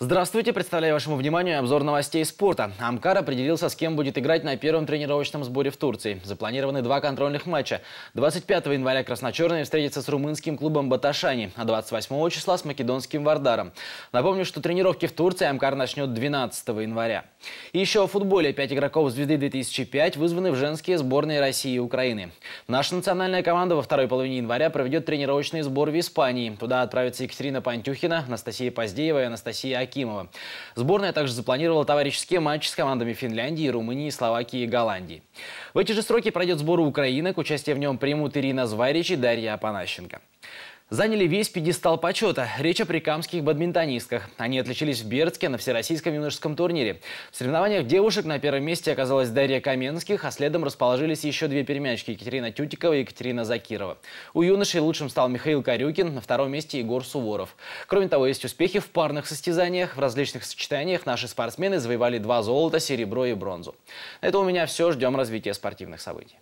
Здравствуйте, представляю вашему вниманию обзор новостей спорта. Амкар определился, с кем будет играть на первом тренировочном сборе в Турции. Запланированы два контрольных матча. 25 января красночерные встретятся с румынским клубом Баташани, а 28 числа с македонским Вардаром. Напомню, что тренировки в Турции Амкар начнет 12 января. И еще о футболе. Пять игроков звезды 2005 вызваны в женские сборные России и Украины. Наша национальная команда во второй половине января проведет тренировочный сбор в Испании. Туда отправятся Екатерина Пантюхина, Анастасия Поздеева и Анастасия Акимова. Сборная также запланировала товарищеские матчи с командами Финляндии, Румынии, Словакии и Голландии. В эти же сроки пройдет сбор Украины. К участию в нем примут Ирина Зварич и Дарья Апанащенко заняли весь пьедестал почета. Речь о прикамских бадминтонистках. Они отличились в Бердске на всероссийском юношеском турнире. В соревнованиях девушек на первом месте оказалась Дарья Каменских, а следом расположились еще две перемячки – Екатерина Тютикова и Екатерина Закирова. У юношей лучшим стал Михаил Карюкин, на втором месте Егор Суворов. Кроме того, есть успехи в парных состязаниях. В различных сочетаниях наши спортсмены завоевали два золота, серебро и бронзу. На это у меня все. Ждем развития спортивных событий.